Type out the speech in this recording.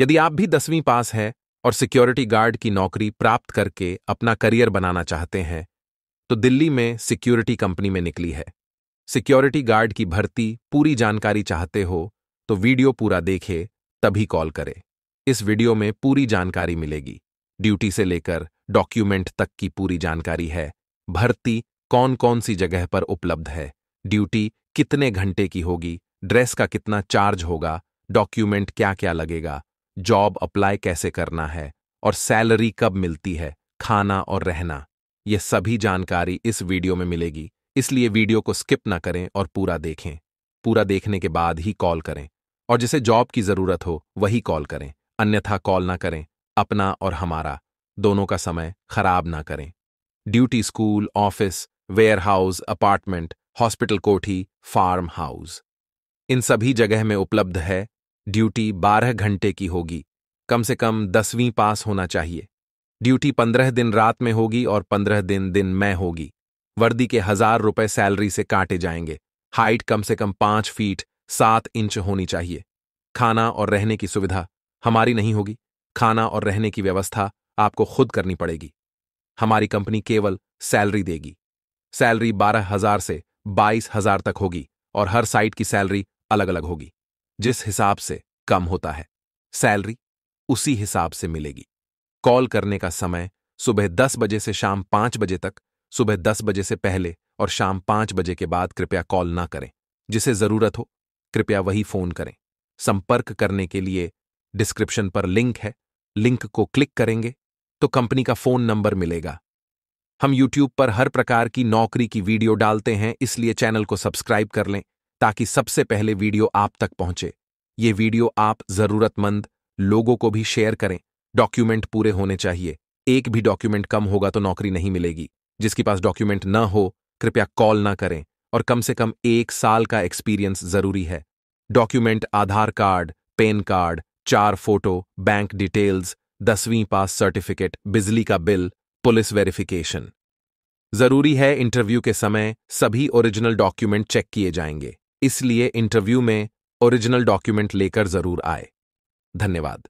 यदि आप भी दसवीं पास हैं और सिक्योरिटी गार्ड की नौकरी प्राप्त करके अपना करियर बनाना चाहते हैं तो दिल्ली में सिक्योरिटी कंपनी में निकली है सिक्योरिटी गार्ड की भर्ती पूरी जानकारी चाहते हो तो वीडियो पूरा देखे तभी कॉल करें इस वीडियो में पूरी जानकारी मिलेगी ड्यूटी से लेकर डॉक्यूमेंट तक की पूरी जानकारी है भर्ती कौन कौन सी जगह पर उपलब्ध है ड्यूटी कितने घंटे की होगी ड्रेस का कितना चार्ज होगा डॉक्यूमेंट क्या क्या लगेगा जॉब अप्लाई कैसे करना है और सैलरी कब मिलती है खाना और रहना ये सभी जानकारी इस वीडियो में मिलेगी इसलिए वीडियो को स्किप ना करें और पूरा देखें पूरा देखने के बाद ही कॉल करें और जिसे जॉब की जरूरत हो वही कॉल करें अन्यथा कॉल ना करें अपना और हमारा दोनों का समय खराब ना करें duty school office warehouse apartment hospital कोठी फार्म हाउस इन सभी जगह में उपलब्ध है ड्यूटी बारह घंटे की होगी कम से कम दसवीं पास होना चाहिए ड्यूटी पंद्रह दिन रात में होगी और पंद्रह दिन दिन में होगी वर्दी के हजार रुपए सैलरी से काटे जाएंगे हाइट कम से कम पांच फीट सात इंच होनी चाहिए खाना और रहने की सुविधा हमारी नहीं होगी खाना और रहने की व्यवस्था आपको खुद करनी पड़ेगी हमारी कंपनी केवल सैलरी देगी सैलरी बारह हजार से बाईस हजार तक होगी और हर साइट की सैलरी अलग अलग होगी जिस हिसाब से कम होता है सैलरी उसी हिसाब से मिलेगी कॉल करने का समय सुबह 10 बजे से शाम 5 बजे तक सुबह 10 बजे से पहले और शाम 5 बजे के बाद कृपया कॉल ना करें जिसे जरूरत हो कृपया वही फोन करें संपर्क करने के लिए डिस्क्रिप्शन पर लिंक है लिंक को क्लिक करेंगे तो कंपनी का फोन नंबर मिलेगा हम YouTube पर हर प्रकार की नौकरी की वीडियो डालते हैं इसलिए चैनल को सब्सक्राइब कर लें ताकि सबसे पहले वीडियो आप तक पहुंचे ये वीडियो आप जरूरतमंद लोगों को भी शेयर करें डॉक्यूमेंट पूरे होने चाहिए एक भी डॉक्यूमेंट कम होगा तो नौकरी नहीं मिलेगी जिसके पास डॉक्यूमेंट न हो कृपया कॉल ना करें और कम से कम एक साल का एक्सपीरियंस जरूरी है document Aadhaar card PAN card चार फोटो बैंक डिटेल्स दसवीं पास सर्टिफिकेट बिजली का बिल पुलिस वेरिफिकेशन जरूरी है इंटरव्यू के समय सभी ओरिजिनल डॉक्यूमेंट चेक किए जाएंगे इसलिए इंटरव्यू में ओरिजिनल डॉक्यूमेंट लेकर जरूर आए धन्यवाद